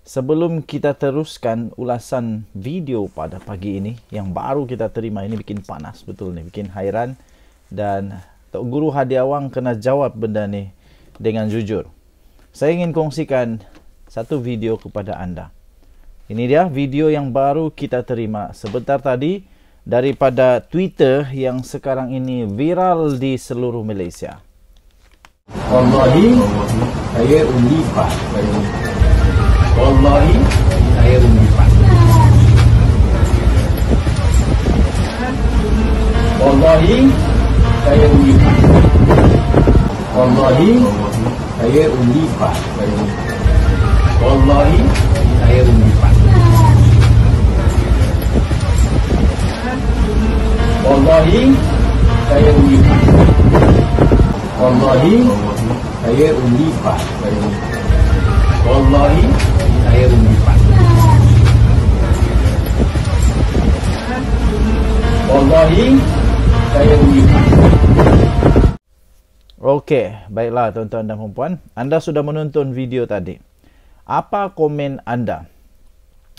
Sebelum kita teruskan ulasan video pada pagi ini yang baru kita terima ini bikin panas betul ni, bikin hairan dan Tok Guru Hadi Awang kena jawab benda ni dengan jujur. Saya ingin kongsikan satu video kepada anda. Ini dia video yang baru kita terima sebentar tadi daripada Twitter yang sekarang ini viral di seluruh Malaysia. Allahi, saya undi pak. Wallahi saya menyimpan. Wallahi saya menyimpan. Wallahi saya menyimpan. Wallahi saya menyimpan. Wallahi saya menyimpan. Wallahi saya menyimpan. Wallahi saya menyimpan. Wallahi saya menyimak. Okey, baiklah tuan-tuan dan puan Anda sudah menonton video tadi. Apa komen anda?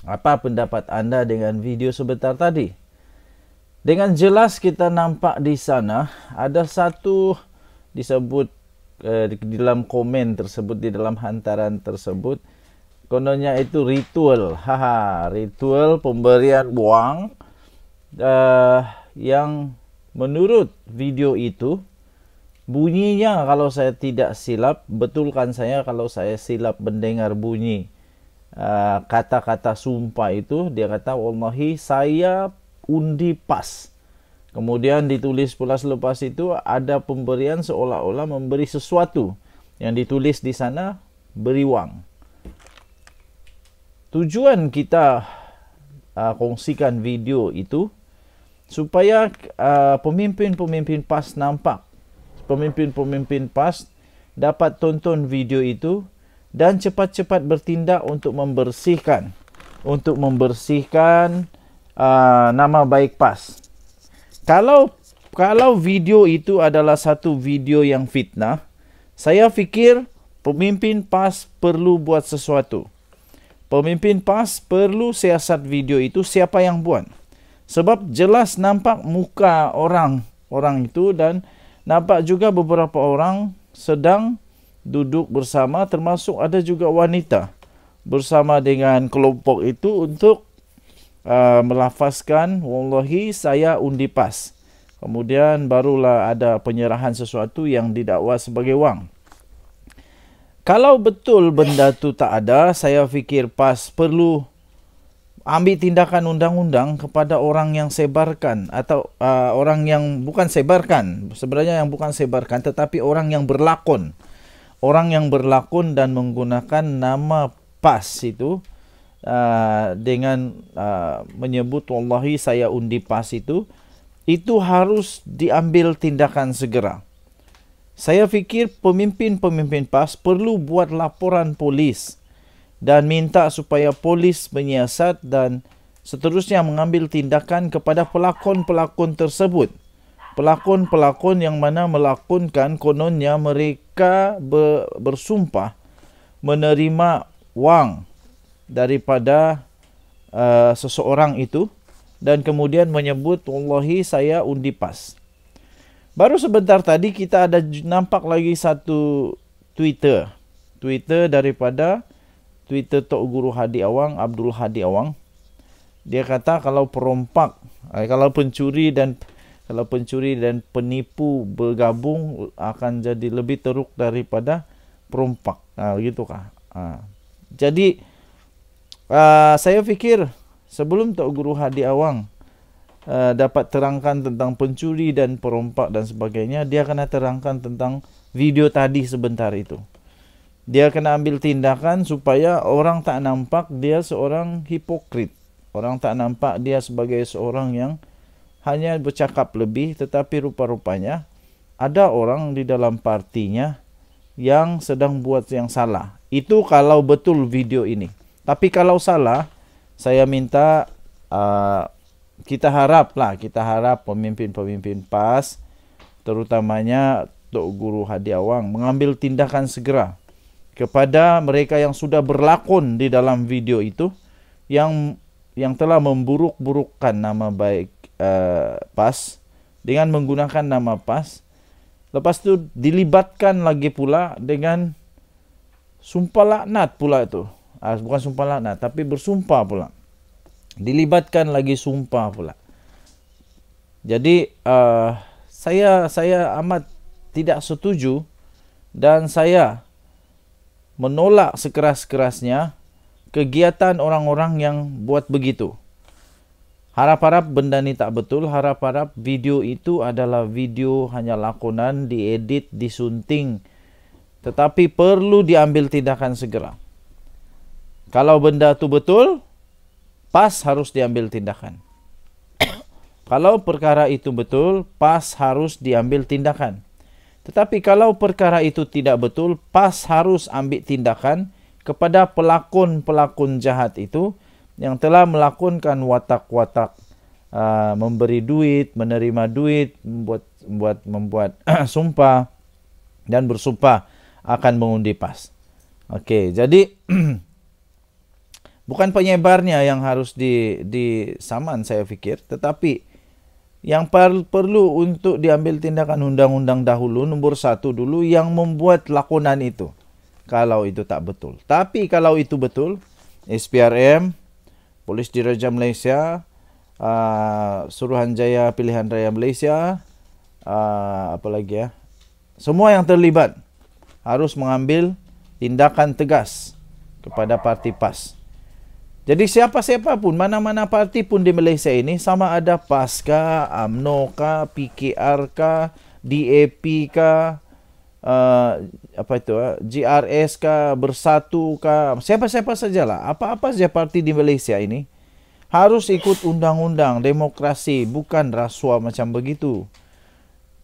Apa pendapat anda dengan video sebentar tadi? Dengan jelas kita nampak di sana ada satu disebut eh, di dalam komen tersebut di dalam hantaran tersebut kononnya itu ritual. Haha, ritual pemberian buang eh yang menurut video itu bunyinya kalau saya tidak silap betulkan saya kalau saya silap mendengar bunyi uh, kata-kata uh, sumpah itu dia kata wallahi saya undi pas kemudian ditulis pula selepas itu ada pemberian seolah-olah memberi sesuatu yang ditulis di sana beri wang tujuan kita uh, kongsikan video itu supaya ah, pemimpin-pemimpin uh, PAS nampak pemimpin-pemimpin PAS dapat tonton video itu dan cepat-cepat bertindak untuk membersihkan untuk membersihkan uh, nama baik PAS kalau kalau video itu adalah satu video yang fitnah saya fikir pemimpin PAS perlu buat sesuatu pemimpin PAS perlu siasat video itu siapa yang buat sebab jelas nampak muka orang orang itu dan nampak juga beberapa orang sedang duduk bersama termasuk ada juga wanita bersama dengan kelompok itu untuk uh, melafazkan wallahi saya undi pas kemudian barulah ada penyerahan sesuatu yang didakwa sebagai wang kalau betul benda tu tak ada saya fikir pas perlu ambil tindakan undang-undang kepada orang yang sebarkan atau uh, orang yang bukan sebarkan sebenarnya yang bukan sebarkan tetapi orang yang berlakon orang yang berlakon dan menggunakan nama pas itu uh, dengan uh, menyebut wallahi saya undi pas itu itu harus diambil tindakan segera saya fikir pemimpin-pemimpin pas perlu buat laporan polis dan minta supaya polis menyiasat dan seterusnya mengambil tindakan kepada pelakon-pelakon tersebut. Pelakon-pelakon yang mana melakonkan kononnya mereka bersumpah menerima wang daripada uh, seseorang itu dan kemudian menyebut wallahi saya undi pas. Baru sebentar tadi kita ada nampak lagi satu Twitter. Twitter daripada Twitter Tok Guru Hadi Awang, Abdul Hadi Awang. Dia kata kalau perompak, eh, kalau pencuri dan kalau pencuri dan penipu bergabung akan jadi lebih teruk daripada perompak. Nah, ha, gitu kah? Nah. Ha. Jadi uh, saya fikir sebelum Tok Guru Hadi Awang uh, dapat terangkan tentang pencuri dan perompak dan sebagainya, dia kena terangkan tentang video tadi sebentar itu dia kena ambil tindakan supaya orang tak nampak dia seorang hipokrit. Orang tak nampak dia sebagai seorang yang hanya bercakap lebih tetapi rupa-rupanya ada orang di dalam partinya yang sedang buat yang salah. Itu kalau betul video ini. Tapi kalau salah, saya minta uh, kita haraplah, kita harap pemimpin-pemimpin PAS terutamanya Tok Guru Hadi Awang mengambil tindakan segera kepada mereka yang sudah berlakon di dalam video itu yang yang telah memburuk-burukkan nama baik uh, PAS dengan menggunakan nama PAS lepas tu dilibatkan lagi pula dengan sumpah laknat pula itu uh, bukan sumpah laknat tapi bersumpah pula dilibatkan lagi sumpah pula jadi uh, saya saya amat tidak setuju dan saya menolak sekeras-kerasnya kegiatan orang-orang yang buat begitu. Harap-harap benda ni tak betul, harap-harap video itu adalah video hanya lakonan, diedit, disunting. Tetapi perlu diambil tindakan segera. Kalau benda tu betul, pas harus diambil tindakan. Kalau perkara itu betul, pas harus diambil tindakan. Tetapi kalau perkara itu tidak betul, PAS harus ambil tindakan kepada pelakon-pelakon jahat itu yang telah melakukan watak-watak uh, memberi duit, menerima duit, membuat membuat, membuat sumpah dan bersumpah akan mengundi PAS. Okey, jadi bukan penyebarnya yang harus di di saya fikir, tetapi yang per perlu untuk diambil tindakan undang-undang dahulu nombor satu dulu yang membuat lakonan itu kalau itu tak betul tapi kalau itu betul SPRM Polis Diraja Malaysia uh, Suruhanjaya Pilihan Raya Malaysia uh, apa lagi ya semua yang terlibat harus mengambil tindakan tegas kepada parti PAS. Jadi siapa-siapa pun, mana-mana parti pun di Malaysia ini, sama ada PAS ka, UMNO ka, PKR ka, DAP ka, uh, eh, apa itu, uh, eh, GRS ka, Bersatu ka, siapa-siapa sajalah, apa-apa saja parti di Malaysia ini, harus ikut undang-undang demokrasi, bukan rasuah macam begitu.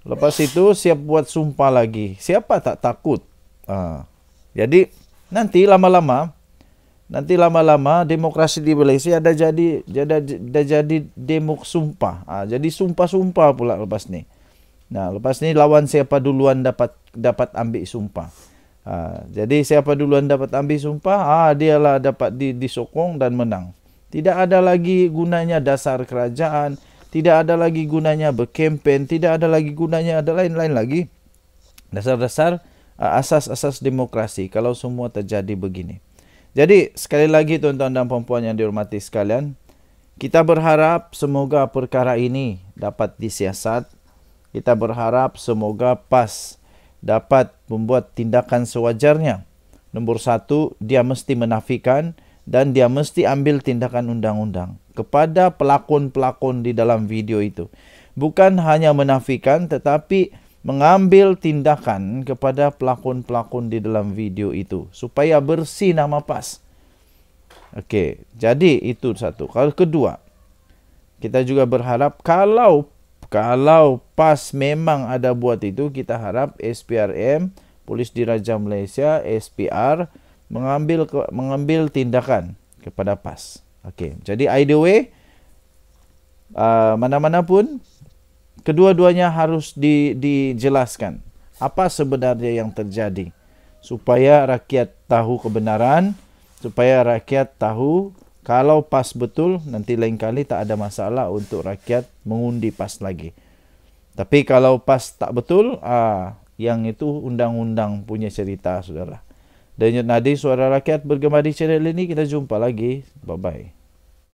Lepas itu siap buat sumpah lagi. Siapa tak takut? Uh, jadi nanti lama-lama, nanti lama-lama demokrasi di Malaysia ada jadi ada ada jadi demok sumpah ha, jadi sumpah-sumpah pula lepas ni nah lepas ni lawan siapa duluan dapat dapat ambil sumpah ha, jadi siapa duluan dapat ambil sumpah ah ha, dialah dapat di, disokong dan menang tidak ada lagi gunanya dasar kerajaan tidak ada lagi gunanya berkempen tidak ada lagi gunanya ada lain-lain lagi dasar-dasar ha, asas-asas demokrasi kalau semua terjadi begini jadi sekali lagi tuan-tuan dan puan-puan yang dihormati sekalian, kita berharap semoga perkara ini dapat disiasat. Kita berharap semoga PAS dapat membuat tindakan sewajarnya. Nombor satu, dia mesti menafikan dan dia mesti ambil tindakan undang-undang kepada pelakon-pelakon di dalam video itu. Bukan hanya menafikan tetapi mengambil tindakan kepada pelakon-pelakon di dalam video itu supaya bersih nama PAS. Okey, jadi itu satu. Kalau kedua, kita juga berharap kalau kalau PAS memang ada buat itu, kita harap SPRM, Polis Diraja Malaysia, SPR mengambil mengambil tindakan kepada PAS. Okey, jadi either way uh, mana-mana pun kedua-duanya harus di, dijelaskan apa sebenarnya yang terjadi supaya rakyat tahu kebenaran supaya rakyat tahu kalau pas betul nanti lain kali tak ada masalah untuk rakyat mengundi pas lagi tapi kalau pas tak betul ah yang itu undang-undang punya cerita saudara dan nadi suara rakyat bergema di channel ini kita jumpa lagi bye bye